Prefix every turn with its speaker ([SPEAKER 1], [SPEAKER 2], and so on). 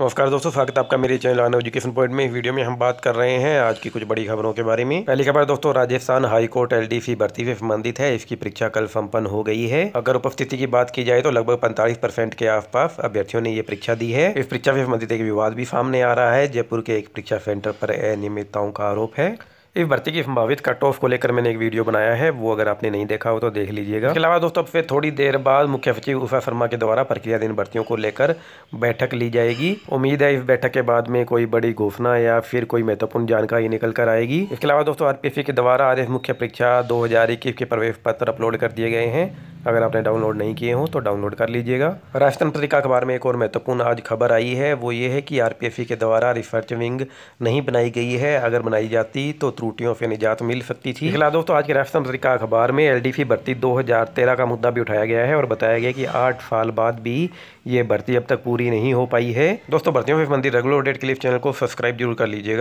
[SPEAKER 1] नमस्कार दोस्तों स्वागत है आपका मेरे चैनल आना एजुकेशन पॉइंट में इस वीडियो में हम बात कर रहे हैं आज की कुछ बड़ी खबरों के बारे में पहली खबर दोस्तों Rajasthan high court LDC e भर्ती से संबंधित है इसकी परीक्षा कल संपन्न हो गई है अगर उपस्थिति की बात की जाए तो लगभग पैंतालीस परसेंट के आसपास अभ्यर्थियों ने ये परीक्षा दी है इस परीक्षा से संबंधित एक विवाद भी सामने आ रहा है जयपुर के एक परीक्षा सेंटर पर अनियमितताओं का आरोप है इस भर्ती की संभावित कट ऑफ को लेकर मैंने एक वीडियो बनाया है वो अगर आपने नहीं देखा हो तो देख लीजिएगा इसके अलावा दोस्तों फिर थोड़ी देर बाद मुख्य सचिव उषा शर्मा के द्वारा प्रक्रियाधीन भर्तियों को लेकर बैठक ली जाएगी उम्मीद है इस बैठक के बाद में कोई बड़ी घोषणा या फिर कोई महत्वपूर्ण जानकारी निकल कर आएगी इसके अलावा दोस्तों आर के द्वारा आर मुख्य परीक्षा दो के प्रवेश पत्र अपलोड कर दिए गए हैं अगर आपने डाउनलोड नहीं किए हों तो डाउनलोड कर लीजिएगा राजस्थान पत्रिका अखबार में एक और महत्वपूर्ण आज खबर आई है वो ये है कि आर के द्वारा रिसर्च विंग नहीं बनाई गई है अगर बनाई जाती तो त्रुटियों से निजात मिल सकती थी फिलहाल दोस्तों आज के राजस्थान पत्रिका अखबार में एल भर्ती दो का मुद्दा भी उठाया गया है और बताया गया कि आठ साल बाद भी ये भर्ती अब तक पूरी नहीं हो पाई है दोस्तों भर्तियों से संबंधित रेगुलर अपडेट के लिए चैनल को सब्सक्राइब जरूर कर लीजिएगा